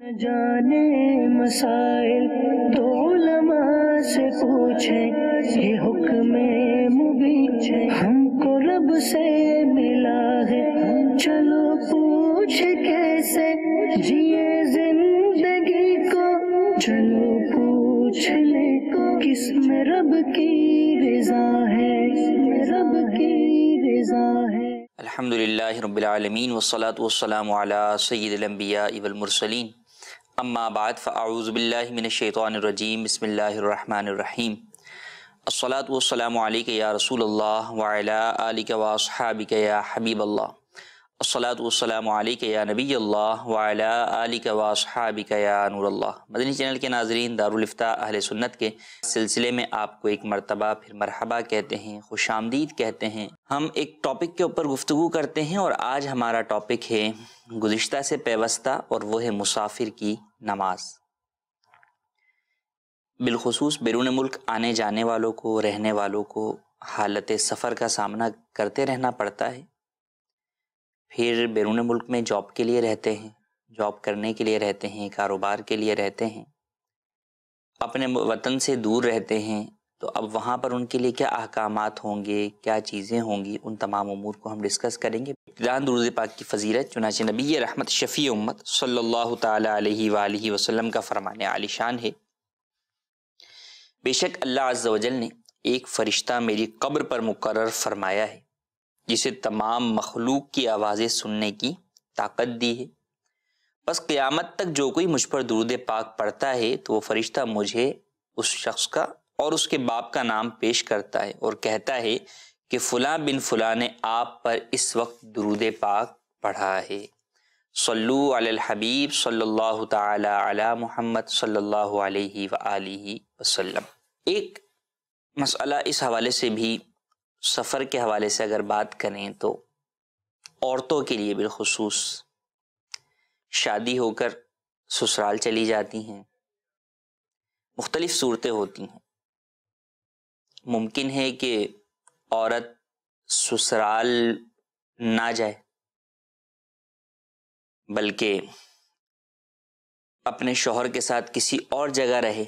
जाने मसाइल दो उलमा से पूछे ये हुक्म मुबीच है हमको रब से मिला है चलो पूछ कैसे जिए जिंदगी को चलो पूछ ले को किस में रब की रजा है रब की रजा है अल्हम्दुलिल्लाह रब्बिल आलमीन वस्सलातु वस्सलामु अला सय्यिदिल अंबिया वल मुरसलीन अम्माबाद फ़ाऊज़बिल्लिमिनशैतरजीम बसमीम असलात वसलाम या रसूल अल्लाह वाली वासहाबिक या हबीब असलातमैक या नबी अल्लाह वालिक वासहाबिक या मदनी चैनल के नाजरीन दारुलफ्ता अहल सुन्नत के सिलसिले में आपको एक मरतबा फिर मरहबा कहते हैं खुश आमदीद कहते हैं हम एक टॉपिक के ऊपर गुफ्तु करते हैं और आज हमारा टॉपिक है गुज्त से पेवस्ता और वह है मुसाफिर की नमाज बिलखसूस बैरून मुल्क आने जाने वालों को रहने वालों को हालत सफ़र का सामना करते रहना पड़ता है फिर बैरून मुल्क में जॉब के लिए रहते हैं जॉब करने के लिए रहते हैं कारोबार के लिए रहते हैं अपने वतन से दूर रहते हैं तो अब वहाँ पर उनके लिए क्या अहकाम होंगे क्या चीज़ें होंगी उन तमाम अमूर को हम डिस्कस करेंगे इब्तदान पाक की फजीरत चुनाच नबी रहमत शफ़ी उम्मत सल्लल्लाहु अलैहि वसल्लम का फरमान आलिशान है बेशक अल्लाह अजल ने एक फ़रिश्ता मेरी कब्र पर मुकर फरमाया है जिसे तमाम मखलूक की आवाज़ें सुनने की ताकत दी है बस क़यामत तक जो कोई मुझ पर दुरुद पाक पढ़ता है तो वो फ़रिश्ता मुझे उस शख्स का और उसके बाप का नाम पेश करता है और कहता है कि फ़ुला बिन फलाँ ने आप पर इस वक्त दुरुद पाक पढ़ा है सल्लु अल हबीब सल्लल्लाहु ताला अला मुहम्मद सल्लल्लाहु अलैहि वसल्लम एक मसला इस हवाले से भी सफ़र के हवाले से अगर बात करें तो औरतों के लिए बिलखसूस शादी होकर ससुराल चली जाती हैं मुख्तलिफ़ सूरतें होती हैं मुमकिन है कि औरत ससुराल ना जाए बल्कि अपने शोहर के साथ किसी और जगह रहे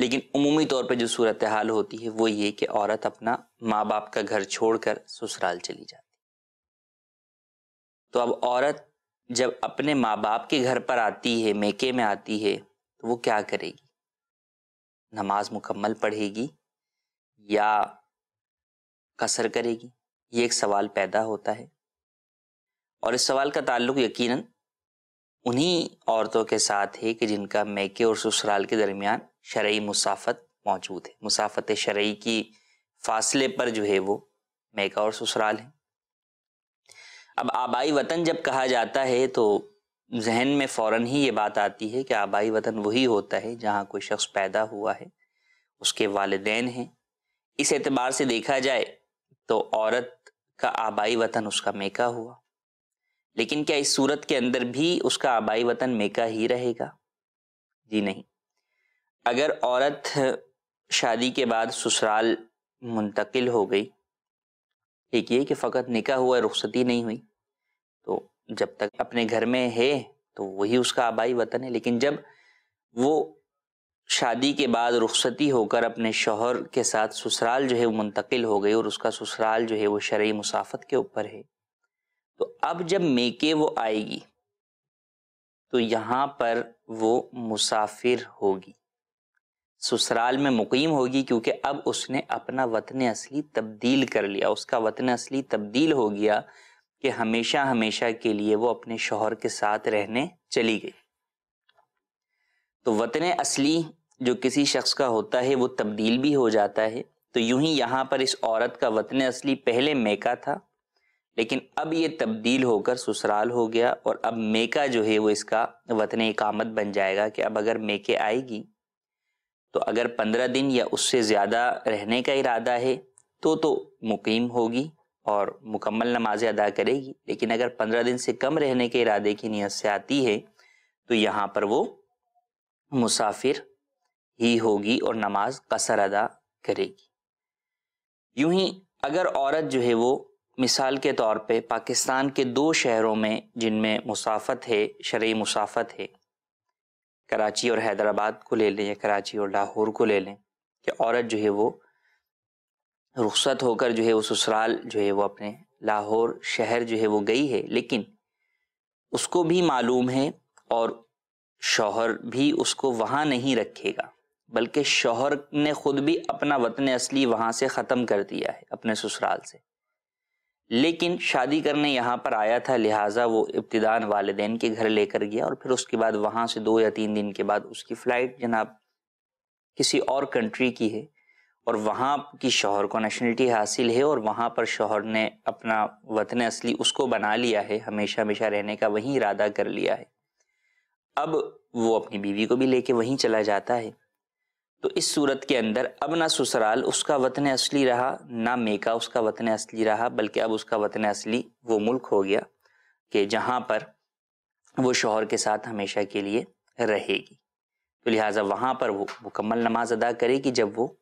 लेकिन उमूमी तौर पर जो सूरत हाल होती है वो ये कि औरत अपना माँ बाप का घर छोड़कर ससुराल चली जाती तो अब औरत जब अपने माँ बाप के घर पर आती है मेके में आती है तो वो क्या करेगी नमाज मुकम्मल पढ़ेगी या कसर करेगी ये एक सवाल पैदा होता है और इस सवाल का ताल्लुक यकीनन उन्हीं औरतों के साथ है कि जिनका मैके और ससुराल के दरमियान शर्य मुसाफत मौजूद है मुसाफत शर्य की फासले पर जो है वो मेका और ससुराल है अब आबाई वतन जब कहा जाता है तो जहन में फ़ौर ही ये बात आती है कि आबाई वतन वही होता है जहाँ कोई शख्स पैदा हुआ है उसके वालदेन हैं इस एतबार से देखा जाए तो औरत का आबाई वतन उसका मेका हुआ लेकिन क्या इस सूरत के अंदर भी उसका आबाई वतन मेका ही रहेगा जी नहीं अगर औरत शादी के बाद ससुराल मुंतकिल हो गई ठीक ये कि फ़कत निका हुआ रुखसती नहीं हुई तो जब तक अपने घर में है तो वही उसका आबाई वतन है लेकिन जब वो शादी के बाद रुखसती होकर अपने शोहर के साथ ससुराल जो है वो मुंतकिल हो गई और उसका ससुराल जो है वो शर्य मुसाफत के ऊपर है तो अब जब मेके वो आएगी तो यहाँ पर वो मुसाफिर होगी ससुराल में मुकीम होगी क्योंकि अब उसने अपना वतन असली तब्दील कर लिया उसका वतन असली तब्दील हो गया कि हमेशा हमेशा के लिए वो अपने शोहर के साथ रहने चली गई तो वतन असली जो किसी शख्स का होता है वो तब्दील भी हो जाता है तो यूं ही यहाँ पर इस औरत का वतन असली पहले मेका था लेकिन अब ये तब्दील होकर ससुराल हो गया और अब मेका जो है वो इसका वतन इकामत बन जाएगा कि अब अगर मेके आएगी तो अगर पंद्रह दिन या उससे ज़्यादा रहने का इरादा है तो तो मुकीम होगी और मुकम्मल नमाज अदा करेगी लेकिन अगर पंद्रह दिन से कम रहने के इरादे की नीयत से आती है तो यहाँ पर वो मुसाफिर ही होगी और नमाज कसर अदा करेगी यूं ही अगर औरत जो है वो मिसाल के तौर पे पाकिस्तान के दो शहरों में जिनमें मुसाफत है शर्य मुसाफत है कराची और हैदराबाद को ले लें या कराची और लाहौर को ले लें कि औरत जो है वो रुखसत होकर जो है वो ससुराल जो है वो अपने लाहौर शहर जो है वो गई है लेकिन उसको भी मालूम है और शौहर भी उसको वहाँ नहीं रखेगा बल्कि शौहर ने ख़ुद भी अपना वतन असली वहाँ से ख़त्म कर दिया है अपने ससुराल से लेकिन शादी करने यहाँ पर आया था लिहाजा वो इब्तदान वालदेन के घर लेकर गया और फिर उसके बाद वहाँ से दो या तीन दिन के बाद उसकी फ़्लाइट जनाब किसी और कंट्री की है और वहाँ की शोहर को नेशनलिटी हासिल है और वहाँ पर शोहर ने अपना वतन असली उसको बना लिया है हमेशा हमेशा रहने का वहीं इरादा कर लिया है अब वो अपनी बीवी को भी लेके वहीं चला जाता है तो इस सूरत के अंदर अब ना ससुराल उसका वतन असली रहा ना मेका उसका वतन असली रहा बल्कि अब उसका वतन असली वो मुल्क हो गया कि जहाँ पर वो शोहर के साथ हमेशा के लिए रहेगी तो लिहाजा वहाँ पर वो मुकम्मल नमाज अदा करेगी जब वो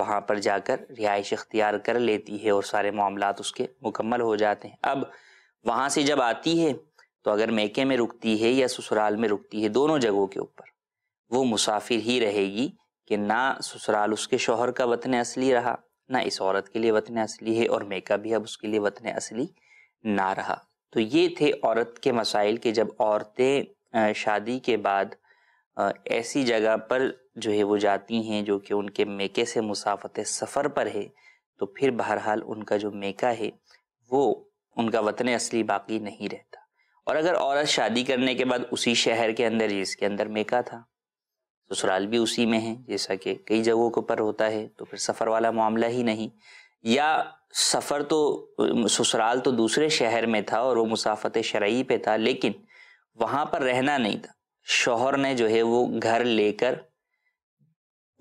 वहाँ पर जाकर रिहाइश इख्तियार कर लेती है और सारे मामला उसके मुकम्मल हो जाते हैं अब वहाँ से जब आती है तो अगर मेके में रुकती है या ससुराल में रुकती है दोनों जगहों के ऊपर वो मुसाफिर ही रहेगी कि ना ससुराल उसके शोहर का वतन असली रहा ना इस औरत के लिए वतन असली है और मेका भी अब उसके लिए वतन असली ना रहा तो ये थे औरत के मसाइल के जब औरतें शादी के बाद ऐसी जगह पर जो है वो जाती हैं जो कि उनके मेके से मुसाफत सफ़र पर है तो फिर बहरहाल उनका जो मेका है वो उनका वतन असली बाकी नहीं रहता और अगर औरत शादी करने के बाद उसी शहर के अंदर जिसके अंदर मेका था तो ससुराल भी उसी में है जैसा कि कई जगहों के ऊपर होता है तो फिर सफ़र वाला मामला ही नहीं या सफ़र तो ससुराल तो दूसरे शहर में था और वो मुसाफत शरा पे था लेकिन वहाँ पर रहना नहीं था शोहर ने जो है वो घर लेकर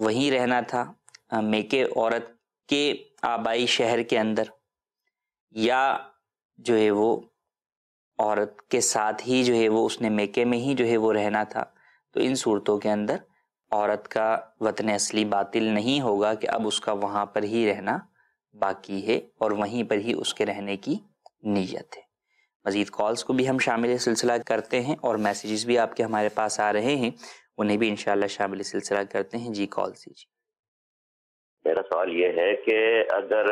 वहीं रहना था मेके औरत के आबाई शहर के अंदर या जो है वो औरत के साथ ही जो है वो उसने मेके में ही जो है वो रहना था तो इन सूरतों के अंदर औरत का वतन असली बातिल नहीं होगा कि अब उसका वहाँ पर ही रहना बाकी है और वहीं पर ही उसके रहने की नीयत है मज़ीद कॉल्स को भी हम शामिल सिलसिला करते हैं और मैसेजेस भी आपके हमारे पास आ रहे हैं उन्हें भी इन शामिल सिलसिला करते हैं जी कॉल दीजिए मेरा सवाल ये है कि अगर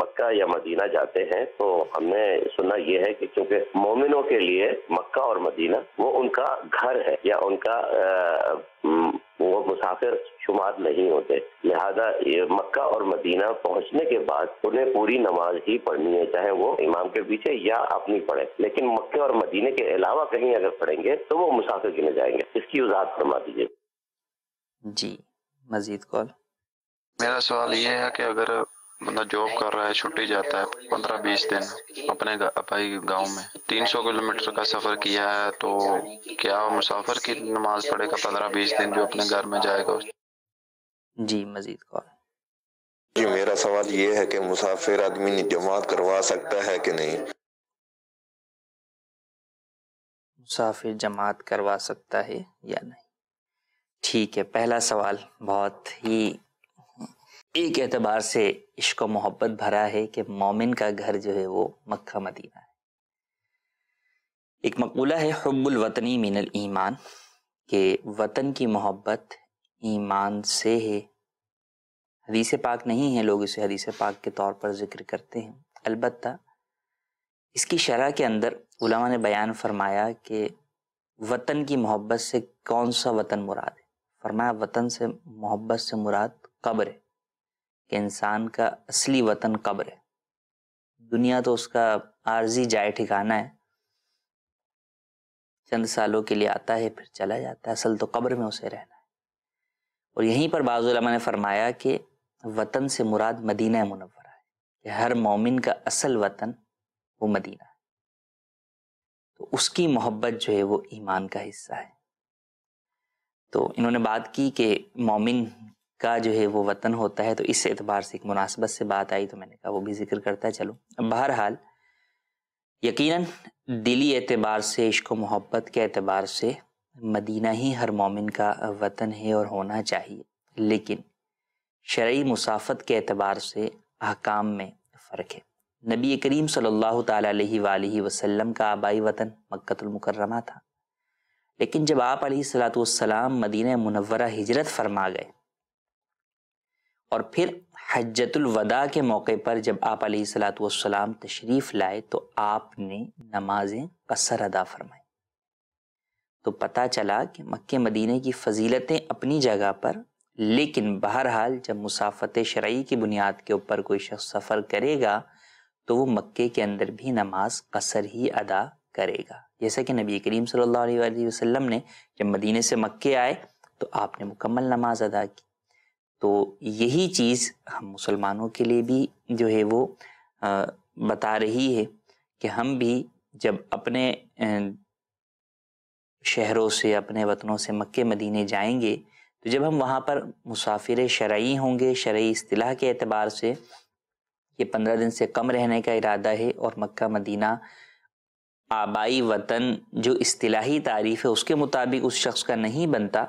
मक्का या मदीना जाते हैं तो हमने सुना ये है कि क्योंकि मोमिनों के लिए मक्का और मदीना वो उनका घर है या उनका आ, वो मुसाफिर शुमार नहीं होते लिहाजा मक्का और मदीना पहुंचने के बाद उन्हें पूरी नमाज ही पढ़नी है चाहे वो इमाम के पीछे या अपनी पढ़े लेकिन मक्के और मदीने के अलावा कहीं अगर पढ़ेंगे तो वो मुसाफिर गिने जाएंगे इसकी वजाहत फरमा दीजिए जी मजीद कॉल मेरा सवाल ये है कि अगर बंदा जॉब कर रहा है छुट्टी जाता है पंद्रह बीस दिन अपने गा, भाई गांव में तीन सौ किलोमीटर का सफर किया है तो क्या मुसाफिर की नमाज पढ़ेगा पंद्रह बीस दिन जो अपने घर में जाएगा जी मजीद कौन जी मेरा सवाल ये है कि मुसाफिर आदमी जमात करवा सकता है कि नहीं मुसाफिर जमात करवा सकता है या नहीं ठीक है पहला सवाल बहुत ही एक एतबार से इश्क मोहब्बत भरा है कि मोमिन का घर जो है वो मक्का मदीना है एक मकबूला है हब्बुल वतनी मिनल ईमान के वतन की मोहब्बत ईमान से है हदीस पाक नहीं है लोग इसे हदीस पाक के तौर पर जिक्र करते हैं अलबत् इसकी शरह के अंदर उलमा ने बयान फरमाया कि वतन की मोहब्बत से कौन सा वतन मुराद है फरमाया वतन से मोहब्बत से मुराद कब्र है कि इंसान का असली वतन कब्र है दुनिया तो उसका आर्जी जाए ठिकाना है चंद सालों के लिए आता है फिर चला जाता है असल तो कब्र में उसे रहना है और यहीं पर बाज़ुलमा ने फरमाया कि वतन से मुराद मदीना मुनवरा है कि हर मोमिन का असल वतन वो मदीना है तो उसकी मोहब्बत जो है वो ईमान का हिस्सा है तो इन्होंने बात की कि मोमिन का जो है वो वतन होता है तो इस एतबार से एक मुनासबत से बात आई तो मैंने कहा वो भी जिक्र करता है चलो बहरहाल यकीनन दिली एतबार से इश्क मोहब्बत के एतबार से मदीना ही हर मोमिन का वतन है और होना चाहिए लेकिन शर्य मुसाफत के एतबार से अहकाम में फ़र्क है नबी करीम सल्लल्लाहु अलैहि वसल्लम का आबाई वतन मक्तुलमकरमा था लेकिन जब आप सलाम मदीना मुनवरा हिजरत फरमा गए और फिर हजतुल के मौके पर जब आप सलाम तशरीफ़ लाए तो आपने नमाजें कसर अदा फरमाई तो पता चला कि मक्के मदीने की फजीलतें अपनी जगह पर लेकिन बहरहाल जब मुसाफत शरा की बुनियाद के ऊपर कोई शख्स सफ़र करेगा तो वो मक्के के अंदर भी नमाज कसर ही अदा करेगा जैसा कि नबी करीम सल्लल्लाहु अलैहि वसल्लम ने जब मदीने से मक्के आए तो आपने मुकम्मल नमाज अदा की तो यही चीज़ हम मुसलमानों के लिए भी जो है वो बता रही है कि हम भी जब अपने शहरों से अपने वतनों से मक्के मदीने जाएंगे तो जब हम वहाँ पर मुसाफिर शरई होंगे शरयी अतलाह के अतबार से ये पंद्रह दिन से कम रहने का इरादा है और मक्का मदीना आबाई वतन जो अतलाही तारीफ़ है उसके मुताबिक उस शख्स का नहीं बनता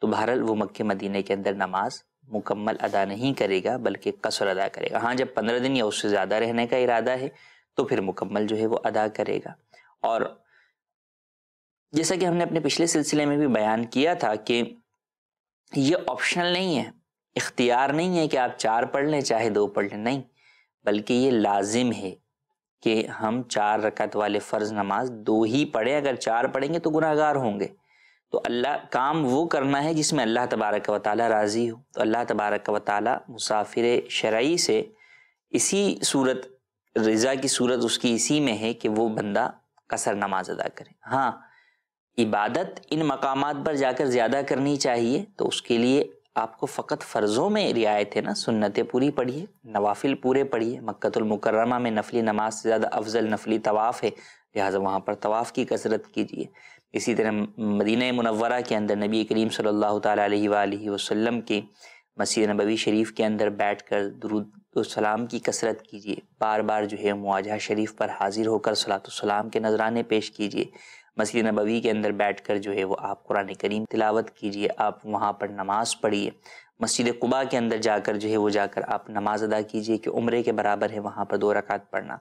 तो बहरहाल वो मक्के मदीने के अंदर नमाज मुकम्मल अदा नहीं करेगा बल्कि कसर अदा करेगा हाँ जब पंद्रह दिन या उससे ज़्यादा रहने का इरादा है तो फिर मुकम्मल जो है वो अदा करेगा और जैसा कि हमने अपने पिछले सिलसिले में भी बयान किया था कि ये ऑप्शनल नहीं है इख्तियार नहीं है कि आप चार पढ़ लें चाहे दो पढ़ लें नहीं बल्कि ये लाजिम है कि हम चार रकत वाले फ़र्ज़ नमाज दो ही पढ़ें अगर चार पढ़ेंगे तो गुनाहगार होंगे तो अल्लाह काम वो करना है जिसमें अल्लाह तबारक व ताली राज़ी हो तो अल्लाह तबारक व ताली मुसाफिर शरई से इसी सूरत रज़ा की सूरत उसकी इसी में है कि वो बंदा कसर नमाज अदा करे हाँ इबादत इन मकाम पर जाकर ज़्यादा करनी चाहिए तो उसके लिए आपको फ़कत फ़र्ज़ों में रियायत है ना सुन्नतें पूरी पढ़िए नवाफिल पूरे पढ़िए मक्तुलमकरमा में नफली नमाज से ज़्यादा अफजल नफली तवाफ़ है लिहाजा वहाँ पर तवाफ़ की कसरत कीजिए इसी तरह मदीना मनवरा के अंदर नबी करीम सल्लल्लाहु अलैहि वसल्लम के मसीह नबी शरीफ के अंदर बैठ कर दरुद सलाम की कसरत कीजिए बार बार जो है मुआजा शरीफ पर हाजिर होकर सलाम के नजराने पेश कीजिए मस्जिद नबवी के अंदर बैठ कर जो है वो आप कुरान करीम तिलावत कीजिए आप वहाँ पर नमाज़ पढ़िए मस्जिद कुबा के अंदर जाकर जो है वो जाकर आप नमाज़ अदा कीजिए कि उम्र के बराबर है वहाँ पर दो रकात पढ़ना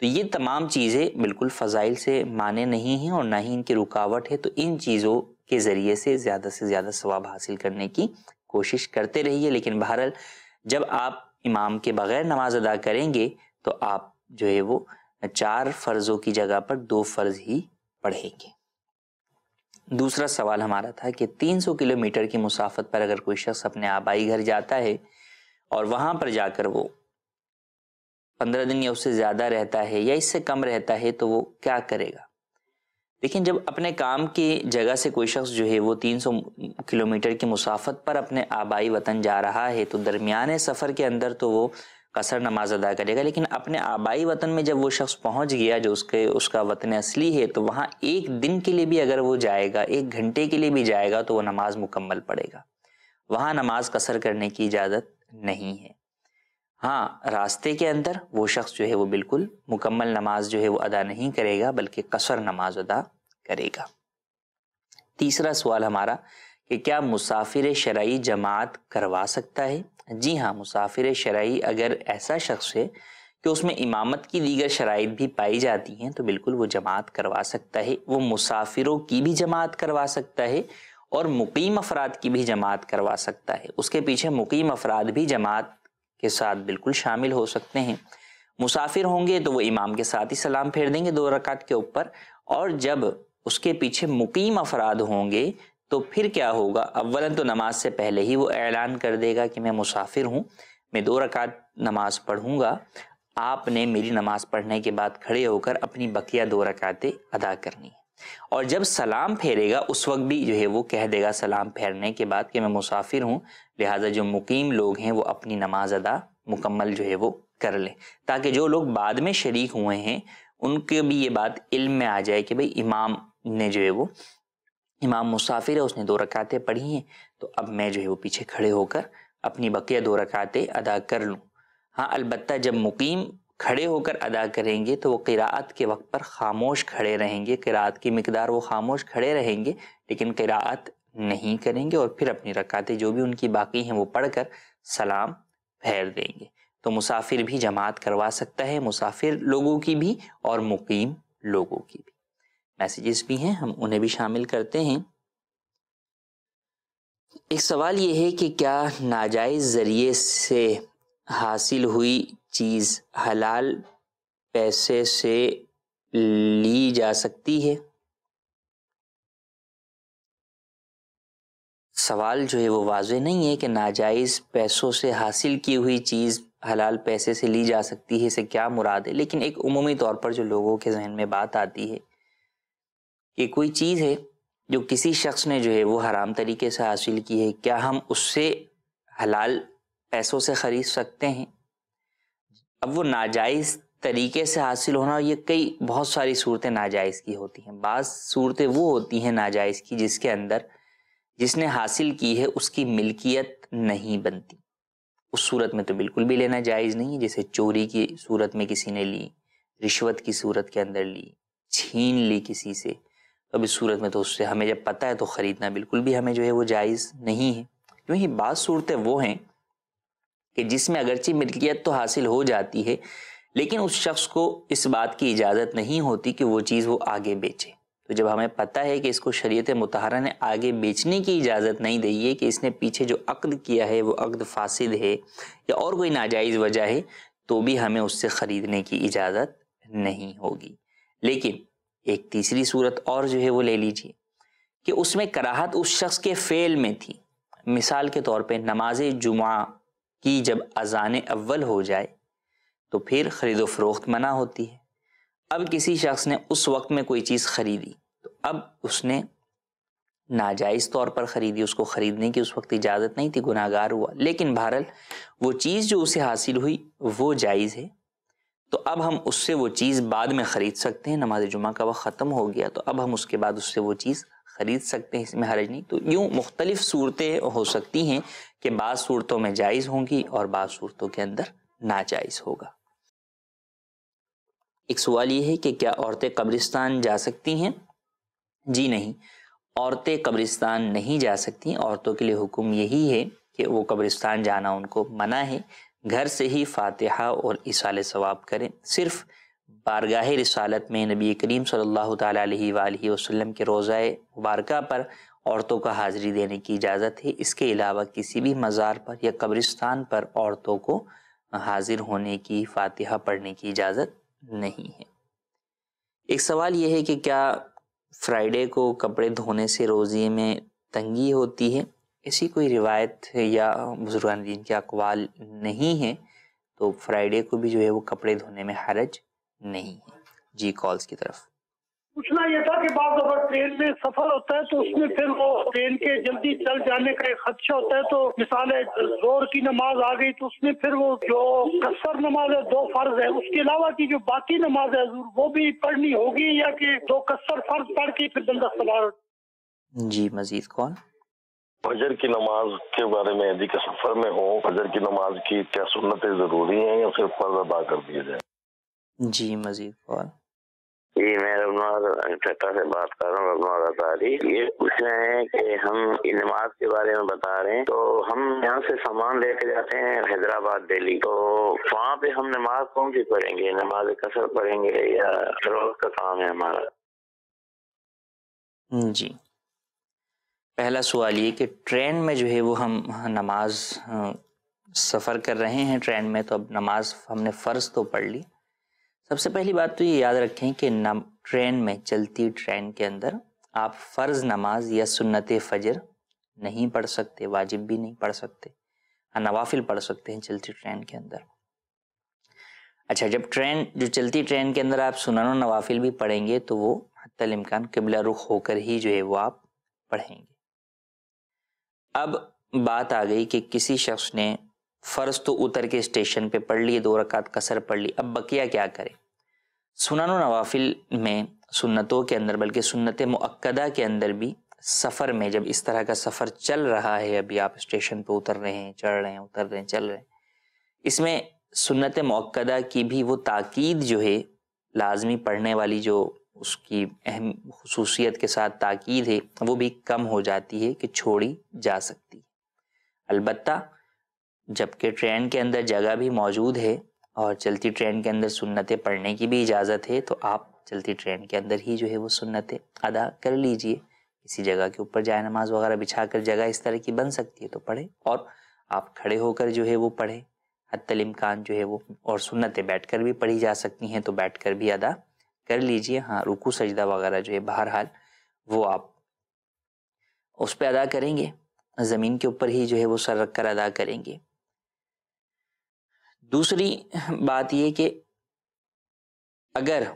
तो ये तमाम चीज़ें बिल्कुल फ़जाइल से माने नहीं हैं और ना ही इनकी रुकावट है तो इन चीज़ों के ज़रिए से ज़्यादा से ज़्यादा सवाब हासिल करने की कोशिश करते रहिए लेकिन बहरहाल जब आप इमाम के बग़ैर नमाज अदा करेंगे तो आप जो है वो चार फ़र्ज़ों की जगह पर दो फ़र्ज़ ही पढ़ेंगे दूसरा सवाल हमारा था कि 300 किलोमीटर की मुसाफत पर अगर कोई शख्स अपने आबाई घर जाता है और वहां पर जाकर वो पंद्रह दिन या उससे ज़्यादा रहता है या इससे कम रहता है तो वो क्या करेगा लेकिन जब अपने काम की जगह से कोई शख्स जो है वो 300 किलोमीटर की मुसाफत पर अपने आबाई वतन जा रहा है तो दरमियान सफ़र के अंदर तो वो कसर नमाज अदा करेगा लेकिन अपने आबाई वतन में जब वो शख्स पहुंच गया जो उसके उसका वतन असली है तो वहाँ एक दिन के लिए भी अगर वो जाएगा एक घंटे के लिए भी जाएगा तो वो नमाज मुकम्मल पड़ेगा वहाँ नमाज कसर करने की इजाज़त नहीं है हाँ रास्ते के अंदर वो शख्स जो है वो बिल्कुल मुकम्मल नमाज जो है वो अदा नहीं करेगा बल्कि कसर नमाज अदा करेगा तीसरा सवाल हमारा कि क्या मुसाफिर शराई जमात करवा सकता है जी हाँ मुसाफिर शराई अगर ऐसा शख्स है कि उसमें इमामत की दीगर शराइ भी पाई जाती हैं तो बिल्कुल वो जमात करवा सकता है वो मुसाफिरों की भी जमात करवा सकता है और मुकीम अफराद की भी जमात करवा सकता है उसके पीछे मुकीम अफराद भी जमात के साथ बिल्कुल शामिल हो सकते हैं मुसाफिर होंगे तो वो इमाम के साथ ही सलाम फेर देंगे दो रकात के ऊपर और जब उसके पीछे मुकीम अफराद होंगे तो फिर क्या होगा अव्वलन तो नमाज से पहले ही वो ऐलान कर देगा कि मैं मुसाफिर हूँ मैं दो रकात नमाज पढ़ूँगा आपने मेरी नमाज पढ़ने के बाद खड़े होकर अपनी बकिया दो रकातें अदा करनी है और जब सलाम फेरेगा उस वक्त भी जो है वो कह देगा सलाम फेरने के बाद कि मैं मुसाफिर हूँ लिहाजा जो मुकीम लोग हैं वो अपनी नमाज अदा मुकम्मल जो है वो कर लें ताकि जो लोग बाद में शरीक हुए हैं उनके भी ये बात इल्म में आ जाए कि भाई इमाम ने जो है वो इमाम मुसाफिर है उसने दो रकातें पढ़ी हैं तो अब मैं जो है वो पीछे खड़े होकर अपनी बकिया दो रकातें अदा कर लूँ हाँ अलबत् जब मुकीम खड़े होकर अदा करेंगे तो वो किरात के वक्त पर खामोश खड़े रहेंगे किरात की मकदार वो खामोश खड़े रहेंगे लेकिन किरात नहीं करेंगे और फिर अपनी रकातें जो भी उनकी बाकी हैं वो पढ़कर सलाम फेर देंगे तो मुसाफिर भी जमात करवा सकता है मुसाफिर लोगों की भी और मुकीम लोगों की भी मैसेजेस भी हैं हम उन्हें भी शामिल करते हैं एक सवाल ये है कि क्या नाजायज़ ज़रिए से हासिल हुई चीज़ हलाल पैसे से ली जा सकती है सवाल जो है वो वाज नहीं है कि नाजायज़ पैसों से हासिल की हुई चीज़ हलाल पैसे से ली जा सकती है इसे क्या मुराद है लेकिन एक उमूमी तौर पर जो लोगों के जहन में बात आती है कि कोई चीज़ है जो किसी शख्स ने जो है वो हराम तरीके से हासिल की है क्या हम उससे हलाल पैसों से ख़रीद सकते हैं अब वो नाजायज़ तरीके से हासिल होना ये कई बहुत सारी सूरतें नाजायज़ की होती हैं बाज़ सूरतें वो होती हैं नाजायज़ की जिसके अंदर जिसने हासिल की है उसकी मिल्कियत नहीं बनती उस सूरत में तो बिल्कुल भी लेना जायज़ नहीं है जैसे चोरी की सूरत में किसी ने ली रिश्वत की सूरत के अंदर ली छीन ली किसी से तो अब इस सूरत में तो उससे हमें जब पता है तो ख़रीदना बिल्कुल भी हमें जो है वो जायज़ नहीं है क्योंकि बाज़ सूरतें वो हैं कि जिसमें अगरचि मिल्कियत तो हासिल हो जाती है लेकिन उस शख्स को इस बात की इजाज़त नहीं होती कि वो चीज़ वो आगे बेचे तो जब हमें पता है कि इसको शरीयत मतहरा ने आगे बेचने की इजाज़त नहीं दी है कि इसने पीछे जो अक्द किया है वो अक्द फासिद है या और कोई नाजायज़ वजह है तो भी हमें उससे ख़रीदने की इजाज़त नहीं होगी लेकिन एक तीसरी सूरत और जो है वो ले लीजिए कि उसमें कराहत उस शख्स के फ़ेल में थी मिसाल के तौर पे नमाज जुमा की जब अजान अव्वल हो जाए तो फिर खरीदो फरोख्त मना होती है अब किसी शख्स ने उस वक्त में कोई चीज़ ख़रीदी तो अब उसने नाजायज़ तौर पर ख़रीदी उसको ख़रीदने की उस वक्त इजाज़त नहीं थी गुनाहगार हुआ लेकिन बहरल वो चीज़ जो उसे हासिल हुई वो जायज़ है तो अब हम उससे वो चीज़ बाद में ख़रीद सकते हैं नमाज जुमा का वक्त ख़त्म हो गया तो अब हम उसके बाद उससे वो चीज़ ख़रीद सकते हैं इसमें हरज नहीं तो यूँ मुख्तलिफ सूरतें हो सकती हैं कि बाद सूरतों में जायज़ होंगी और बाद सूरतों के अंदर नाजायज़ होगा एक सवाल ये है कि क्या औरतें कब्रिस्तान जा सकती हैं जी नहीं औरतें कब्रिस्तान नहीं जा सकती औरतों के लिए हुक्म यही है कि वो कब्रिस्तान जाना उनको मना है घर से ही फातिहा और इसाले सवाब करें सिर्फ़ बारगाह रसालत में नबी करीम सल्लल्लाहु अलैहि वसल्लम के रोज़ा मुबारक पर औरतों का हाज़री देने की इजाज़त है इसके अलावा किसी भी मज़ार पर या कब्रिस्तान पर औरतों को हाजिर होने की फातिहा पढ़ने की इजाज़त नहीं है एक सवाल यह है कि क्या फ्राइडे को कपड़े धोने से रोज़े में तंगी होती है ऐसी कोई रिवायत या बुजुर्गान दिन के अकवाल नहीं है तो फ्राइडे को भी जो है वो कपड़े धोने में हरज नहीं है जी कॉल्स की तरफ पूछना यह था कि बाद अगर ट्रेन में सफर होता है तो उसमें फिर वो ट्रेन के जल्दी चल जाने का एक खदशा होता है तो मिसाल है जोर की नमाज आ गई तो उसमें फिर वो जो कसर नमाज है दो फर्ज है उसके अलावा की जो बाकी नमाज है वो भी पढ़नी होगी या कि दो कसर फर्ज पढ़ के फिर बंदा सवार जी मजीद कौन फजर की नमाज के बारे में यदि सफर में हो फजर की नमाज की क्या सुन्नतें जरूरी है या फिर फर्ज अदा कर दिए जाए जी मजीद कौन जी मैं रबनौर से बात कर रहा हूँ रबनौर आजादी ये पूछ रहे हैं कि हम नमाज के बारे में बता रहे हैं तो हम यहाँ से सामान लेके जाते हैं हैदराबाद दिल्ली तो वहाँ पे हम नमाज कौन सी पढ़ेंगे नमाज कसर पढ़ेंगे या रोज का काम है हमारा जी पहला सवाल ये कि ट्रेन में जो है वो हम नमाज सफ़र कर रहे हैं ट्रेन में तो अब नमाज हमने फ़र्ज़ तो पढ़ ली सबसे पहली बात तो ये याद रखें कि नम ट्रेन में चलती ट्रेन के अंदर आप फ़र्ज़ नमाज या सुन्नत फजर नहीं पढ़ सकते वाजिब भी नहीं पढ़ सकते हाँ नवाफिल पढ़ सकते हैं चलती ट्रेन के अंदर अच्छा जब ट्रेन जो चलती ट्रेन के अंदर आप सुनान नवाफिल भी पढ़ेंगे तो वो हतमकान किबला रुख होकर ही जो है वो आप पढ़ेंगे अब बात आ गई कि किसी शख्स ने फ़र्ज तो उतर के स्टेशन पे पढ़ लिए दो रकात कसर पढ़ ली अब बकिया क्या करे सुनान नवाफिल में सुन्नतों के अंदर बल्कि सुन्नत मक्दा के अंदर भी सफ़र में जब इस तरह का सफ़र चल रहा है अभी आप स्टेशन पर उतर रहे हैं चढ़ रहे हैं उतर रहे हैं चल रहे हैं इसमें सुन्नत मक्दा की भी वो ताक़द जो है लाजमी पढ़ने वाली जो उसकी अहम खसूसियत के साथ ताक़द है वो भी कम हो जाती है कि छोड़ी जा सकती है अलबत्ता जबकि ट्रेन के अंदर जगह भी मौजूद है और चलती ट्रेन के अंदर सुन्नतें पढ़ने की भी इजाज़त है तो आप चलती ट्रेन के अंदर ही जो है वो सुन्नतें अदा कर लीजिए किसी जगह के ऊपर जाए नमाज वगैरह बिछा कर जगह इस तरह की बन सकती है तो पढ़े और आप खड़े होकर जो है वो पढ़े हतलमकान जो है वो और सुन्नतें बैठ कर भी पढ़ी जा सकती हैं तो बैठ कर भी अदा कर लीजिए हाँ रुकू सजदा वगैरह जो है बहरहाल वो आप उस पर अदा करेंगे ज़मीन के ऊपर ही जो है वो सर रख कर अदा करेंगे दूसरी बात ये कि अगर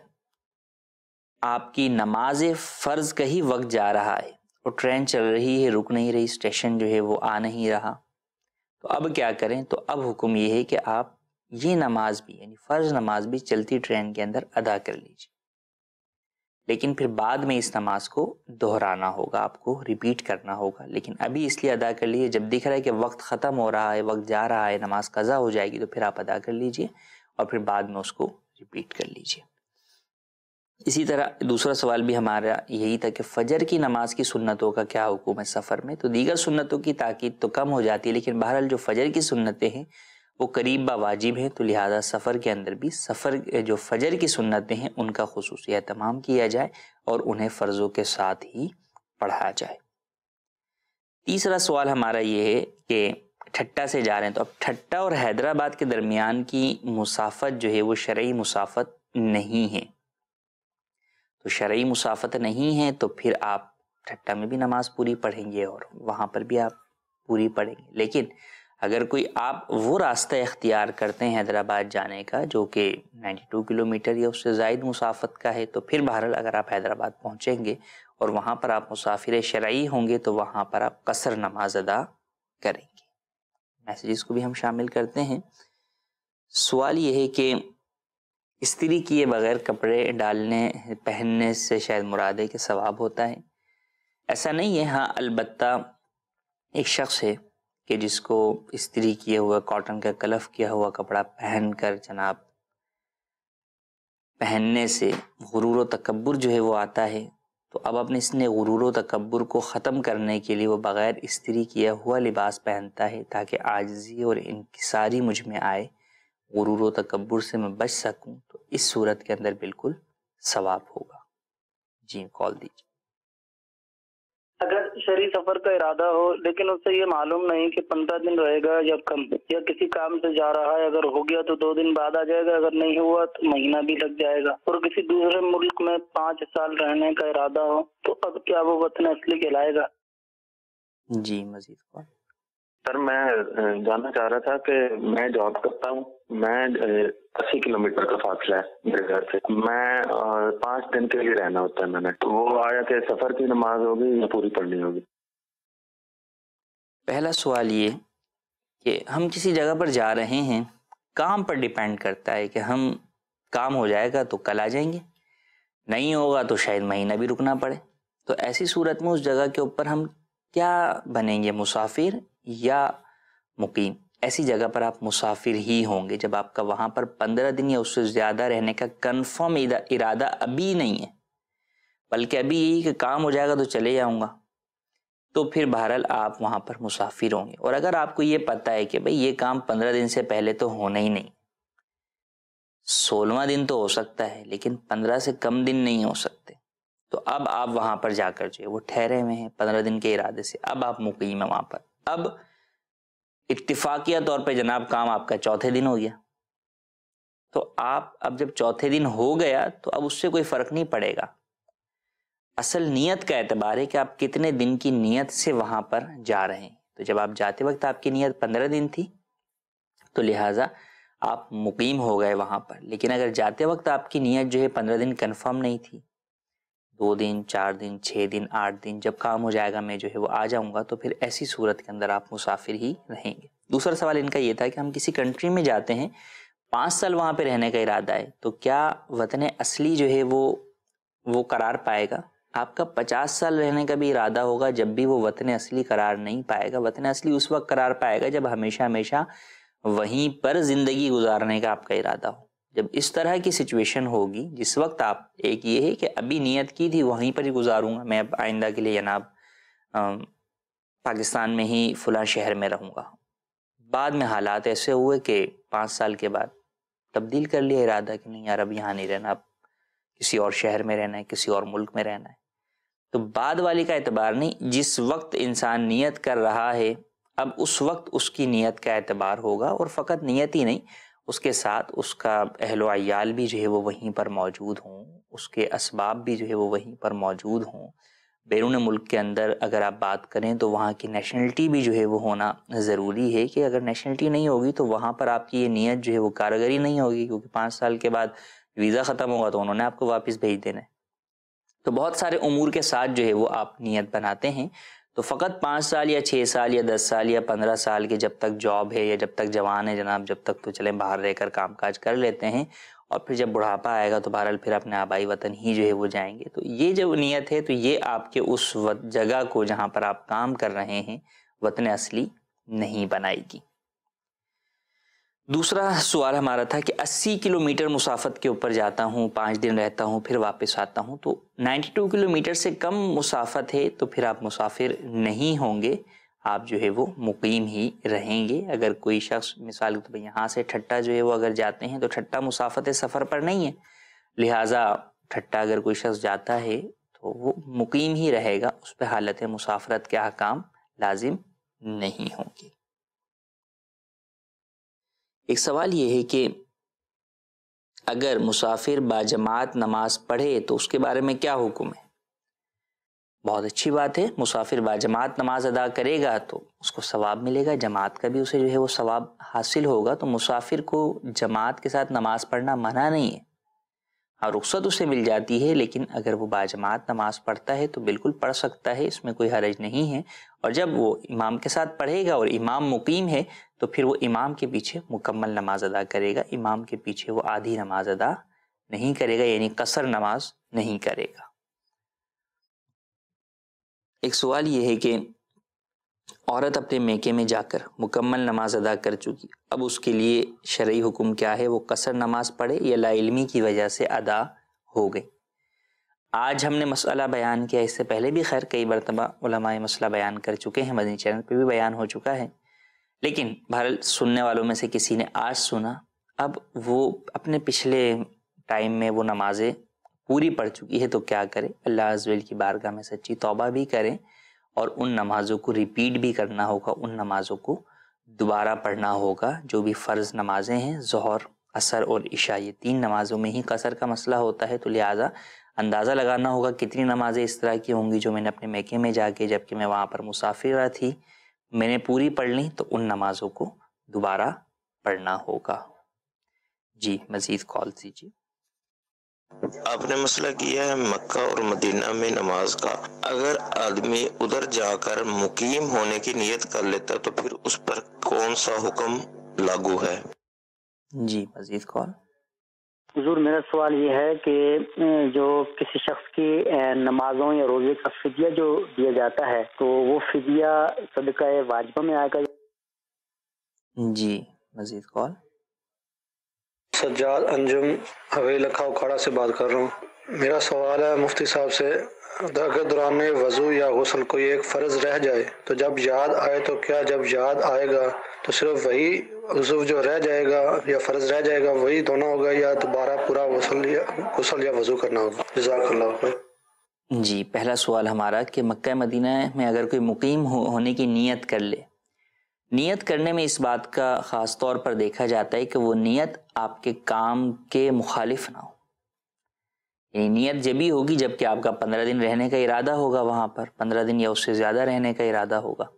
आपकी नमाज फ़र्ज़ का ही वक्त जा रहा है और ट्रेन चल रही है रुक नहीं रही स्टेशन जो है वो आ नहीं रहा तो अब क्या करें तो अब हुक्म ये है कि आप ये नमाज भी यानी फ़र्ज़ नमाज भी चलती ट्रेन के अंदर अदा कर लीजिए लेकिन फिर बाद में इस नमाज को दोहराना होगा आपको रिपीट करना होगा लेकिन अभी इसलिए अदा कर लीजिए जब दिख रहा है कि वक्त ख़त्म हो रहा है वक्त जा रहा है नमाज कज़ा हो जाएगी तो फिर आप अदा कर लीजिए और फिर बाद में उसको रिपीट कर लीजिए इसी तरह दूसरा सवाल भी हमारा यही था कि फ़जर की नमाज़ की सुन्नतों का क्या हुक्म है सफ़र में तो दीगर सुन्नतों की ताक़ीद तो कम हो जाती है लेकिन बहरहाल जो फ़जर की सुन्नतें हैं वो करीब बा वाजिब हैं तो लिहाजा सफ़र के अंदर भी सफ़र जो फजर की सुन्नतें हैं उनका खसूस अहतमाम किया जाए और उन्हें फ़र्ज़ों के साथ ही पढ़ा जाए तीसरा सवाल हमारा ये है कि ठट्टा से जा रहे हैं तो अब ठट्टा और हैदराबाद के दरमियान की मुसाफत जो है वो शर्य मुसाफत नहीं है तो शर्य मुसाफत नहीं है तो फिर आप ठट्टा में भी नमाज़ पूरी पढ़ेंगे और वहाँ पर भी आप पूरी पढ़ेंगे लेकिन अगर कोई आप वो रास्ता इख्तियार करते हैं हैदराबाद जाने का जो कि 92 किलोमीटर या उससे जायद मुसाफत का है तो फिर बहरहाल अगर आप हैदराबाद पहुँचेंगे और वहाँ पर आप मुसाफिर शरई होंगे तो वहाँ पर आप कसर नमाज अदा करेंगे मैसेजेस को भी हम शामिल करते हैं सवाल यह है कि इस्त्री किए बगैर कपड़े डालने पहनने से शायद मुरादे के सवाब होता है ऐसा नहीं है हाँ अलबत् एक शख्स है कि जिसको इस्त्री किए हुए कॉटन का कलफ किया हुआ कपड़ा पहनकर जनाब पहनने से गुरूर तकबर जो है वो आता है तो अब अपने इसने गुरूर तकबर को ख़त्म करने के लिए वो बग़ैर इस्त्री किया हुआ लिबास पहनता है ताकि आजजी और इनकसारी मुझ में आए गुरूर तकबर से मैं बच सकूँ तो इस सूरत के अंदर बिल्कुल सवाब होगा जी कॉल दीजिए अगर शरी सफर का इरादा हो लेकिन उससे ये मालूम नहीं कि पंद्रह दिन रहेगा या कम या किसी काम से जा रहा है अगर हो गया तो दो दिन बाद आ जाएगा अगर नहीं हुआ तो महीना भी लग जाएगा और किसी दूसरे मुल्क में पाँच साल रहने का इरादा हो तो अब क्या वो वतन असली कहलाएगा जी मजीद सर मैं जानना चाह रहा था कि मैं जॉब करता हूँ मैं अस्सी किलोमीटर का फासला है मेरे घर से मैं पाँच दिन के लिए रहना होता है मैंने तो वो आया कि सफ़र की नमाज होगी या पूरी पढ़नी होगी पहला सवाल ये कि हम किसी जगह पर जा रहे हैं काम पर डिपेंड करता है कि हम काम हो जाएगा तो कल आ जाएंगे नहीं होगा तो शायद महीना भी रुकना पड़े तो ऐसी सूरत में उस जगह के ऊपर हम क्या बनेंगे मुसाफिर या मुकीम ऐसी जगह पर आप मुसाफिर ही होंगे जब आपका वहाँ पर पंद्रह दिन या उससे ज़्यादा रहने का कन्फर्म इरादा अभी नहीं है बल्कि अभी यही कि काम हो जाएगा तो चले जाऊँगा तो फिर बहरहाल आप वहाँ पर मुसाफिर होंगे और अगर आपको ये पता है कि भाई ये काम पंद्रह दिन से पहले तो होना ही नहीं सोलवा दिन तो हो सकता है लेकिन पंद्रह से कम दिन नहीं हो सकते तो अब आप वहाँ पर जाकर जो है वो ठहरे हुए हैं पंद्रह दिन के इरादे से अब आप मुकीम हैं वहाँ पर अब इतफाकिया तौर पे जनाब काम आपका चौथे दिन हो गया तो आप अब जब चौथे दिन हो गया तो अब उससे कोई फ़र्क नहीं पड़ेगा असल नीयत का एतबार है कि आप कितने दिन की नीयत से वहां पर जा रहे हैं तो जब आप जाते वक्त आपकी नीयत पंद्रह दिन थी तो लिहाजा आप मुकीम हो गए वहां पर लेकिन अगर जाते वक्त आपकी नीयत जो है पंद्रह दिन कन्फर्म नहीं थी दो दिन चार दिन छः दिन आठ दिन जब काम हो जाएगा मैं जो है वो आ जाऊँगा तो फिर ऐसी सूरत के अंदर आप मुसाफिर ही रहेंगे दूसरा सवाल इनका ये था कि हम किसी कंट्री में जाते हैं पाँच साल वहाँ पर रहने का इरादा है तो क्या वतन असली जो है वो वो करार पाएगा आपका पचास साल रहने का भी इरादा होगा जब भी वो वतन असली करार नहीं पाएगा वतन असली उस वक्त करार पाएगा जब हमेशा हमेशा वहीं पर ज़िंदगी गुजारने का आपका इरादा हो जब इस तरह की सिचुएशन होगी जिस वक्त आप एक ये है कि अभी नियत की थी वहीं पर ही गुजारूंगा मैं अब आइंदा के लिए जनाब पाकिस्तान में ही फलां शहर में रहूँगा बाद में हालात ऐसे हुए कि पाँच साल के बाद तब्दील कर लिया इरादा कि नहीं यार अब यहाँ नहीं रहना अब किसी और शहर में रहना है किसी और मुल्क में रहना है तो बाद वाली का एतबार नहीं जिस वक्त इंसान नियत कर रहा है अब उस वक्त उसकी नियत का एतबार होगा और फ़कत नियत ही नहीं उसके साथ उसका अहल अयाल भी जो है वो वहीं पर मौजूद हों उसके असबाब भी जो है वो वहीं पर मौजूद हों बैरून मुल्क के अंदर अगर आप बात करें तो वहाँ की नेशनलिटी भी जो है वो होना ज़रूरी है कि अगर नेशनलिटी नहीं होगी तो वहाँ पर आपकी ये नीयत जो है वो कारगरी नहीं होगी क्योंकि पाँच साल के बाद वीज़ा ख़त्म होगा तो उन्होंने आपको वापस भेज देना है तो बहुत सारे अमूर के साथ जो है वो आप नीयत बनाते हैं तो फ़कत पाँच साल या छः साल या दस साल या पंद्रह साल के जब तक जॉब है या जब तक जवान है जनाब जब तक तो चलें बाहर रहकर काम काज कर लेते हैं और फिर जब बुढ़ापा आएगा तो बहरहाल फिर अपने आबाई वतन ही जो है वो जाएंगे तो ये जब नीयत है तो ये आपके उस जगह को जहाँ पर आप काम कर रहे हैं वतन असली नहीं बनाएगी दूसरा सवाल हमारा था कि 80 किलोमीटर मुसाफत के ऊपर जाता हूँ पाँच दिन रहता हूँ फिर वापस आता हूँ तो 92 किलोमीटर से कम मुसाफत है तो फिर आप मुसाफिर नहीं होंगे आप जो है वो मुकीम ही रहेंगे अगर कोई शख्स मिसाल के तो पर यहाँ से ठट्टा जो है वो अगर जाते हैं तो ठट्टा मुसाफत सफ़र पर नहीं है लिहाजा ठट्टा अगर कोई शख्स जाता है तो वो मुकीम ही रहेगा उस पर हालत मुसाफरत के अहकाम लाजिम नहीं होंगे एक सवाल ये है कि अगर मुसाफिर बाजमात नमाज पढ़े तो उसके बारे में क्या हुक्म है बहुत अच्छी बात है मुसाफिर बाजमात नमाज अदा करेगा तो उसको सवाब मिलेगा जमात का भी उसे जो है वो सवाब हासिल होगा तो मुसाफिर को जमात के साथ नमाज पढ़ना मना नहीं है हाँ रुख्सत उसे मिल जाती है लेकिन अगर वो बाजमात नमाज पढ़ता है तो बिल्कुल पढ़ सकता है इसमें कोई हरज नहीं है और जब वो इमाम के साथ पढ़ेगा और इमाम मुकीम है तो फिर वो इमाम के पीछे मुकम्मल नमाज अदा करेगा इमाम के पीछे वो आधी नमाज अदा नहीं करेगा यानी कसर नमाज नहीं करेगा एक सवाल ये है कि औरत अपने मेके में जाकर मुकम्मल नमाज अदा कर चुकी अब उसके लिए शर्य हुक्म क्या है वो कसर नमाज पढ़े या लाइलमी की वजह से अदा हो गई आज हमने मसला बयान किया इससे पहले भी खैर कई मरतबा मसला बयान कर चुके हैं मदनी चैनल पर भी बयान हो चुका है लेकिन भारत सुनने वालों में से किसी ने आज सुना अब वो अपने पिछले टाइम में वो नमाज़ें पूरी पढ़ चुकी है तो क्या करे अल्लाह अजवेल की बारगाह में सच्ची तौबा भी करें और उन नमाज़ों को रिपीट भी करना होगा उन नमाज़ों को दोबारा पढ़ना होगा जो भी फ़र्ज़ नमाज़ें हैं जहर असर और इशा ये तीन नमाज़ों में ही कसर का मसला होता है तो लिहाजा अंदाज़ा लगाना होगा कितनी नमाज़ें इस तरह की होंगी जो मैंने अपने मैके में जाके जबकि मैं वहाँ पर मुसाफिर थी मैंने पूरी पढ़ ली तो उन नमाज़ों को दोबारा पढ़ना होगा जी मज़ीद कॉल दीजिए आपने मसला किया है मक्का और मदीना में नमाज का अगर आदमी उधर जाकर मुकीम होने की नियत कर लेता तो फिर उस पर कौन सा हुक्म लागू है जी मजीद कौन हजूर मेरा सवाल ये है कि जो किसी शख्स की नमाजों या रोजे का फिदिया जो दिया जाता है तो वो फिदिया सदका वाजबा में आएगा जी मजीद कौन सज्जाद अंजुम हवेली लखा उखाड़ा से बात कर रहा हूँ मेरा सवाल है मुफ्ती साहब से अगर दौरान वजू या गसल कोई एक फ़र्ज रह जाए तो जब याद आए तो क्या जब याद आएगा तो सिर्फ वही वजू जो रह जाएगा या फ़र्ज रह जाएगा वही दोनों तो होगा या दोबारा पूरा गसल या गसल या वजू करना होगा जजाकल्ला जी पहला सवाल हमारा कि मक्का मदीना में अगर कोई मुकीम हो, होने की नीयत कर ले नियत करने में इस बात का ख़ास तौर पर देखा जाता है कि वो नियत आपके काम के मुखालिफ ना हो यानी नीयत जब भी होगी जबकि आपका पंद्रह दिन रहने का इरादा होगा वहाँ पर पंद्रह दिन या उससे ज़्यादा रहने का इरादा होगा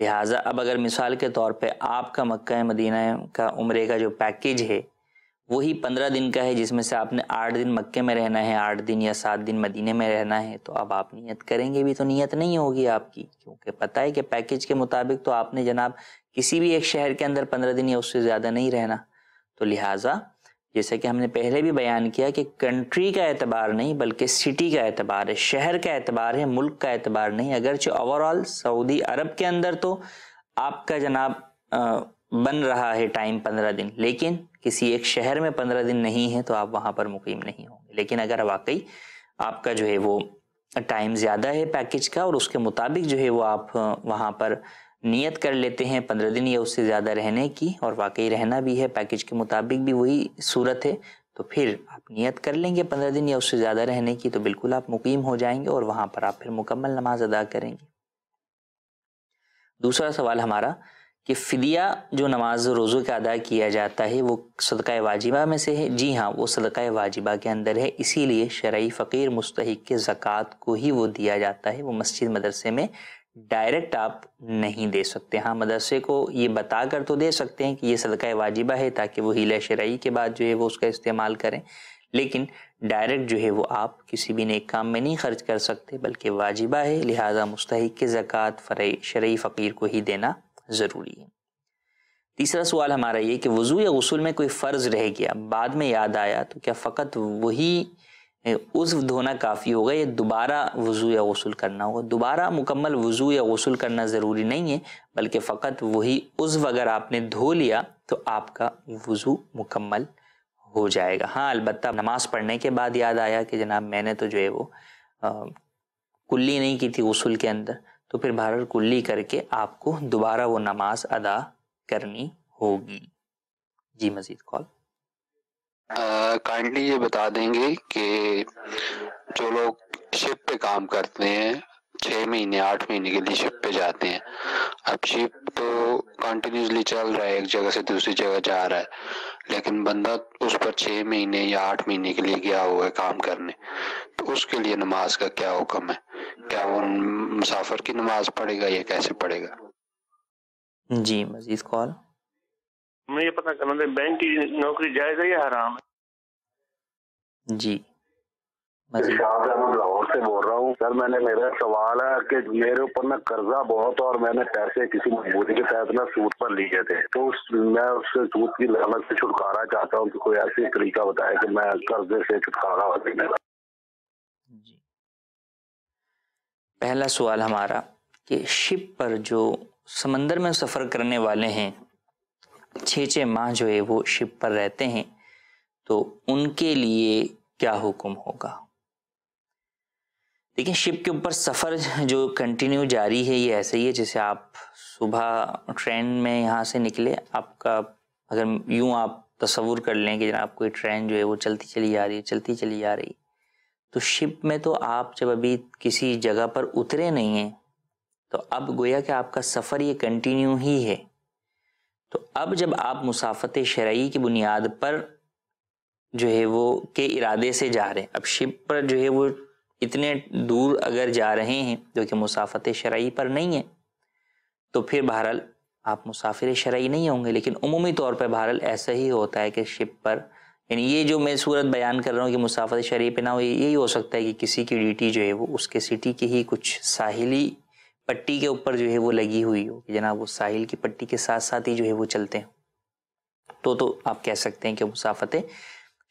लिहाजा अब अगर मिसाल के तौर पे आपका मक्का मदीना का उम्र का जो पैकेज है वही पंद्रह दिन का है जिसमें से आपने आठ दिन मक्के में रहना है आठ दिन या सात दिन मदीने में रहना है तो अब आप नियत करेंगे भी तो नियत नहीं होगी आपकी क्योंकि पता है कि पैकेज के मुताबिक तो आपने जनाब किसी भी एक शहर के अंदर पंद्रह दिन या उससे ज़्यादा नहीं रहना तो लिहाजा जैसे कि हमने पहले भी बयान किया कि कंट्री का एतबार नहीं बल्कि सिटी का एतबार है शहर का एतबार है मुल्क का एतबार नहीं अगरचे ओवरऑल सऊदी अरब के अंदर तो आपका जनाब बन रहा है टाइम पंद्रह दिन लेकिन किसी एक शहर में पंद्रह दिन नहीं है तो आप वहां पर मुकीम नहीं होंगे लेकिन अगर वाकई आपका जो है वो टाइम ज़्यादा है पैकेज का और उसके मुताबिक जो है वो आप वहाँ पर नियत कर लेते हैं पंद्रह दिन या उससे ज़्यादा रहने की और वाकई रहना भी है पैकेज के मुताबिक भी वही सूरत है तो फिर आप नियत कर लेंगे पंद्रह दिन या उससे ज़्यादा रहने की तो बिल्कुल आप मुकीम हो जाएंगे और वहाँ पर आप फिर मुकम्मल नमाज अदा करेंगे दूसरा सवाल हमारा कि फ़िदिया जो नमाज रोज़ों का अदा किया जाता है वो सदका वाजिबा में से है जी हाँ वो सदका वाजिबा के अंदर है इसीलिए शरय फ़कीर मुस्तक के ज़क़़त को ही वो दिया जाता है वो मस्जिद मदरसे में डायरेक्ट आप नहीं दे सकते हाँ मदरसे को ये बता कर तो दे सकते हैं कि ये सदका वाजिबा है ताकि वो हीला शरय के बाद जो है वो उसका इस्तेमाल करें लेकिन डायरेक्ट जो है वो आप किसी भी नेक काम में नहीं खर्च कर सकते बल्कि वाजिबा है लिहाजा मुस्तक के ज़क़़त फ़र शरा फ़कीर को ही देना ज़रूरी है तीसरा सवाल हमारा ये कि वज़ू या गसूल में कोई फ़र्ज़ रह गया बाद में याद आया तो क्या फ़कत वही उज्व धोना काफ़ी होगा या दोबारा वज़ू या गसूल करना होगा दोबारा मुकम्मल वज़ू या गसूल करना ज़रूरी नहीं है बल्कि फ़कत वही उज्व अगर आपने धो लिया तो आपका वज़ू मुकम्मल हो जाएगा हाँ अलबत् नमाज़ पढ़ने के बाद याद आया कि जनाब मैंने तो जो है वो आ, कुल्ली नहीं की थी गसूल के अंदर तो फिर भारत कुल्ली करके आपको दोबारा वो नमाज अदा करनी होगी जी मजीद कॉल काइंडली ये बता देंगे कि जो लोग शिप पे काम करते हैं छह महीने आठ महीने के लिए शिप पे जाते हैं अब शिप तो कंटिन्यूसली चल रहा है एक जगह से दूसरी जगह जा रहा है लेकिन बंदा उस पर छः महीने या आठ महीने के लिए गया हुआ है काम करने तो उसके लिए नमाज का क्या हुक्म है क्या वो मुसाफिर की नमाज पढ़ेगा या कैसे पढ़ेगा जी मजीद कॉल मैं ये पता करना था बैंक की नौकरी जायज है या हराम है जी शाह हाँ लाहौर से बोल रहा हूँ सर मैंने मेरा सवाल है कि मेरे ऊपर ना कर्जा बहुत और मैंने पैसे किसी मजबूरी के तहत ना सूट पर लिए थे तो उस मैं उस सूद की लालच से छुटकारा चाहता हूँ कि कोई ऐसी तरीका बताए कि मैं कर्जे से छुटकारा हो सके जी पहला सवाल हमारा कि शिप पर जो समंदर में सफ़र करने वाले हैं छः छः माह जो है वो शिप पर रहते हैं तो उनके लिए क्या हुक्म होगा देखिए शिप के ऊपर सफ़र जो कंटिन्यू जारी है ये ऐसे ही है जैसे आप सुबह ट्रेन में यहाँ से निकले आपका अगर यूँ आप तस्वूर कर लें कि जनाब कोई ट्रेन जो है वो चलती चली जा रही है चलती चली जा रही तो शिप में तो आप जब अभी किसी जगह पर उतरे नहीं हैं तो अब गोया कि आपका सफ़र ये कंटिन्यू ही है तो अब जब आप मुसाफत शरई की बुनियाद पर जो है वो के इरादे से जा रहे हैं अब शिप पर जो है वो इतने दूर अगर जा रहे हैं जो कि मुसाफत शरा पर नहीं है तो फिर बहरहाल आप मुसाफिर शराई नहीं होंगे लेकिन अमूमी तौर पर बहरहाल ऐसा ही होता है कि शिप पर यानी ये जो मैं सूरत बयान कर रहा हूँ कि मुसाफत शरीय पर ना हो यही हो सकता है कि किसी की ड्यूटी जो है वो उसके सिटी की ही कुछ साहिली पट्टी के ऊपर जो है वो लगी हुई हो कि जनाब वो साहिल की पट्टी के साथ साथ ही जो है वो चलते हैं तो तो आप कह सकते हैं कि मुसाफतें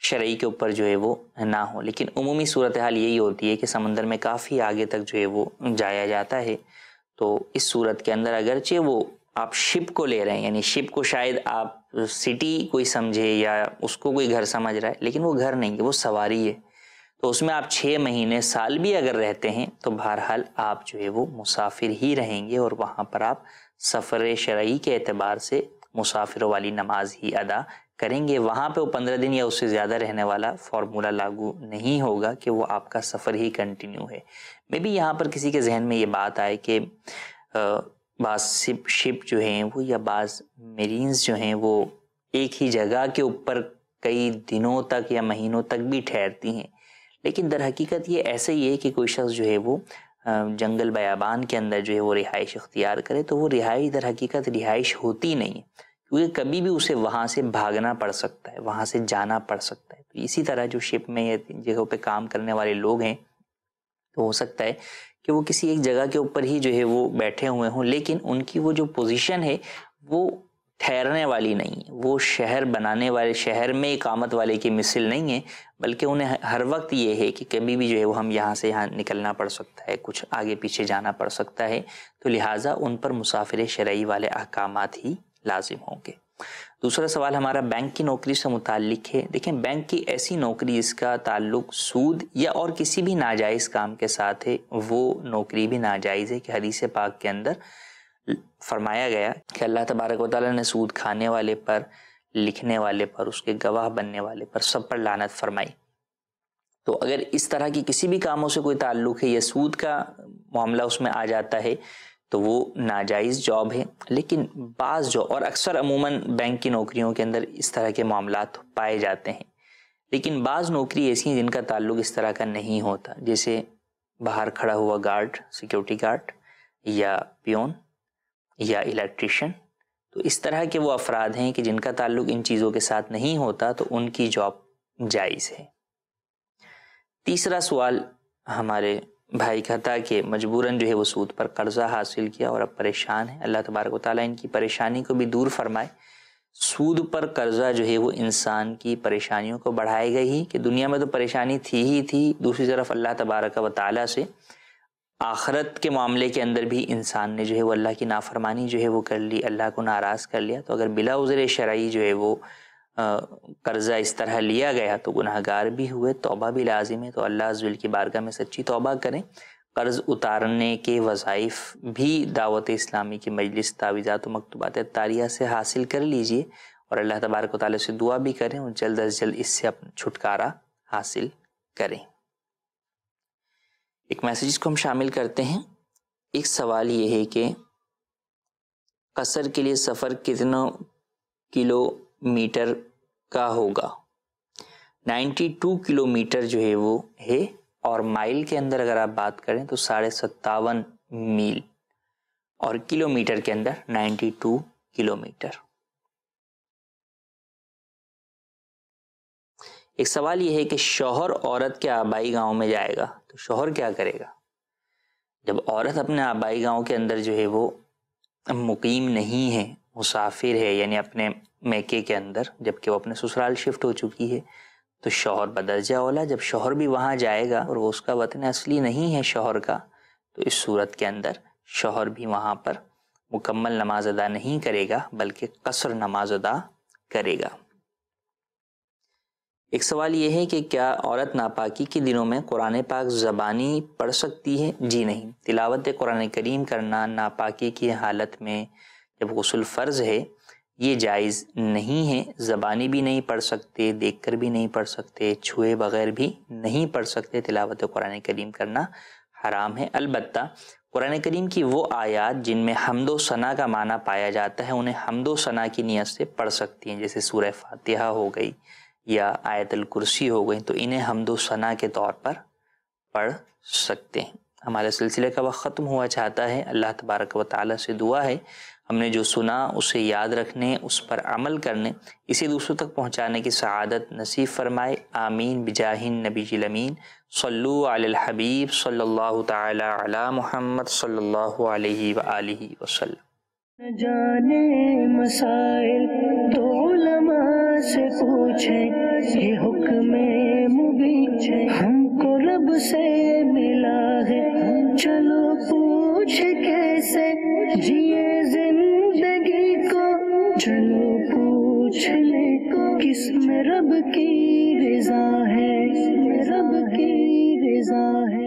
शरई के ऊपर जो है वो ना हो लेकिन उमूमी सूरत हाल यही होती है कि समंदर में काफ़ी आगे तक जो है वो जाया जाता है तो इस सूरत के अंदर अगरचे वो आप शिप को ले रहे हैं यानी शिप को शायद आप सिटी कोई समझे या उसको कोई घर समझ रहा है लेकिन वो घर नहीं है वो सवारी है तो उसमें आप छः महीने साल भी अगर रहते हैं तो बहरहाल आप जो है वो मुसाफिर ही रहेंगे और वहाँ पर आप सफ़र शरा के अतबार से मुसाफिरों वाली नमाज ही अदा करेंगे वहाँ पे वो पंद्रह दिन या उससे ज़्यादा रहने वाला फार्मूला लागू नहीं होगा कि वो आपका सफ़र ही कंटिन्यू है मे बी यहाँ पर किसी के जहन में ये बात आए कि बाप शिप जो हैं वो या बाज मरीन्स जो हैं वो एक ही जगह के ऊपर कई दिनों तक या महीनों तक भी ठहरती हैं लेकिन दर हकीकत ये ऐसे ही है कि कोई शख्स जो है वो जंगल बयाबान के अंदर जो है वो रिहाइश अख्तियार करे तो वो रिहाई दर हकीकत रिहाइश होती नहीं है क्योंकि कभी भी उसे वहाँ से भागना पड़ सकता है वहाँ से जाना पड़ सकता है तो इसी तरह जो शिप में या जगहों पे काम करने वाले लोग हैं तो हो सकता है कि वो किसी एक जगह के ऊपर ही जो है वो बैठे हुए हों लेकिन उनकी वो जो पोजीशन है वो ठहरने वाली नहीं है वो शहर बनाने वाले शहर में इकामत वाले की मिसल नहीं है बल्कि उन्हें हर वक्त ये है कि कभी भी जो है वो हम यहाँ से यहाँ निकलना पड़ सकता है कुछ आगे पीछे जाना पड़ सकता है तो लिहाजा उन पर मुसाफिर शरई वाले अहकाम ही लाजिम होंगे दूसरा सवाल हमारा बैंक की नौकरी से मुतक है देखें बैंक की ऐसी नौकरी जिसका ताल्लुक सूद या और किसी भी नाजायज़ काम के साथ है वो नौकरी भी नाजायज़ है कि हदीस पाक के अंदर फरमाया गया कि अल्लाह तबारक वाली ने सूद खाने वाले पर लिखने वाले पर उसके गवाह बनने वाले पर सब पर लानत फरमाई तो अगर इस तरह की किसी भी कामों से कोई ताल्लुक है या सूद का मामला उसमें आ जाता है तो वो नाजायज़ जॉब है लेकिन बाज़ जॉब और अक्सर अमूमन बैंक की नौकरियों के अंदर इस तरह के मामला पाए जाते हैं लेकिन बाज़ नौकरी ऐसी हैं जिनका ताल्लुक इस तरह का नहीं होता जैसे बाहर खड़ा हुआ गार्ड सिक्योरिटी गार्ड या पियोन या इलेक्ट्रिशियन तो इस तरह के वो अफराद हैं कि जिनका ताल्लुक इन चीज़ों के साथ नहीं होता तो उनकी जॉब जायज़ है तीसरा सवाल हमारे भाई का कि मजबूरन जो है वो सूद पर कर्ज़ा हासिल किया और अब परेशान है अल्लाह तबारक ताली इनकी परेशानी को भी दूर फरमाए सूद पर कर्ज़ा जो है वो इंसान की परेशानियों को बढ़ाएगा ही कि दुनिया में तो परेशानी थी ही थी दूसरी तरफ अल्लाह तबारक व ताली से आखरत के मामले के अंदर भी इंसान ने जो है वो अल्लाह की नाफरमानी जो है वो कर ली अल्लाह को नाराज़ कर लिया तो अगर बिला उज़र शराइ जो है वो कर्ज़ा इस तरह लिया गया तो गुनहगार भी हुए तोबा भी लाजिम है तो अल्लाह अजल की बारगाह में सच्ची तोबा करें कर्ज़ उतारने के वज़ाइफ भी दावत इस्लामी की मजलिस तावीज़ात मकतूबात तारिया से हासिल कर लीजिए और अल्लाह तबारक ताली से दुआ भी करें और जल्द अज जल्द इससे अपना छुटकारा हासिल करें एक मैसेज को हम शामिल करते हैं एक सवाल ये है कि कसर के लिए सफ़र कितना किलो मीटर का होगा 92 किलोमीटर जो है वो है और माइल के अंदर अगर आप बात करें तो साढ़े सत्तावन मील और किलोमीटर के अंदर 92 किलोमीटर एक सवाल यह है कि शोहर औरत के आबाई गांव में जाएगा तो शोहर क्या करेगा जब औरत अपने आबाई गांव के अंदर जो है वो मुकीम नहीं है मुसाफिर है यानी अपने मैके के अंदर जबकि वो अपने ससुराल शिफ्ट हो चुकी है तो शोहर बदरजा ओला जब शोहर भी वहाँ जाएगा और वो उसका वतन असली नहीं है शोहर का तो इस सूरत के अंदर शोहर भी वहाँ पर मुकम्मल नमाज अदा नहीं करेगा बल्कि कसर नमाज अदा करेगा एक सवाल यह है कि क्या औरत नापाकी के दिनों में कुरान पाक ज़बानी पढ़ सकती है जी नहीं तिलावत कुरान करीम करना नापाकी की हालत में जब गसल फ़र्ज़ है ये जायज़ नहीं है ज़बानी भी नहीं पढ़ सकते देख कर भी नहीं पढ़ सकते छुए बगैर भी नहीं पढ़ सकते तिलावत कुरान करीम करना हराम है अलबत् कुरान करीम की वो आयात जिनमें हमदो सना का माना पाया जाता है उन्हें हमदो सना की नीयत से पढ़ सकती हैं जैसे सूर्य फातिहा हो गई या आयतल कुर्सी हो गई तो इन्हें हमदो सना के तौर पर पढ़ सकते हैं हमारे सिलसिले का वक्त ख़त्म हुआ चाहता है अल्लाह तबारक व ताली से दुआ है हमने जो सुना उसे याद रखने उस पर अमल करने इसे दूसरों तक पहुंचाने की शहादत नसीब फरमाए आमीन बिजाहिन नबी जिलमीन सल्लू अल हबीब सल्लल्लाहु ताला अला मोहम्मद सल्लल्लाहु अलैहि व वसल्लम जाने मसाइल तो से पूछे ये हुक्म मुबीचे हमको रब से मिला है चलो पूछ कैसे जिए चलो पूछ ले किस में रब की रजा है रब की रजा है